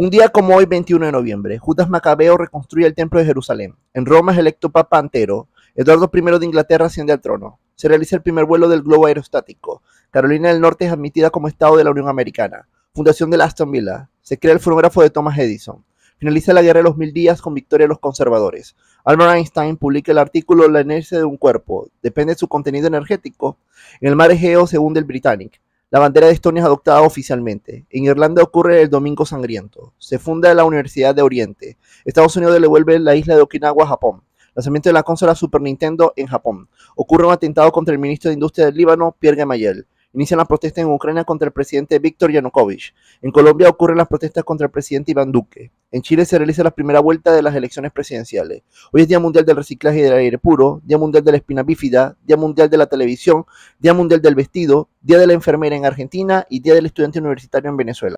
Un día como hoy, 21 de noviembre, Judas Macabeo reconstruye el Templo de Jerusalén. En Roma es electo Papa Antero. Eduardo I de Inglaterra asciende al trono. Se realiza el primer vuelo del globo aerostático. Carolina del Norte es admitida como Estado de la Unión Americana. Fundación de la Aston Villa. Se crea el fonógrafo de Thomas Edison. Finaliza la Guerra de los Mil Días con victoria de los conservadores. Albert Einstein publica el artículo La energía de un cuerpo. Depende de su contenido energético. En el mar Egeo se hunde el Britannic. La bandera de Estonia es adoptada oficialmente. En Irlanda ocurre el Domingo Sangriento. Se funda la Universidad de Oriente. Estados Unidos le devuelve la isla de Okinawa a Japón. Lanzamiento de la consola Super Nintendo en Japón. Ocurre un atentado contra el ministro de Industria del Líbano, Pierre Gemayel. Inician las protestas en Ucrania contra el presidente Víctor Yanukovych. En Colombia ocurren las protestas contra el presidente Iván Duque. En Chile se realiza la primera vuelta de las elecciones presidenciales. Hoy es Día Mundial del Reciclaje y del Aire Puro, Día Mundial de la Espina Bífida, Día Mundial de la Televisión, Día Mundial del Vestido, Día de la Enfermera en Argentina y Día del Estudiante Universitario en Venezuela.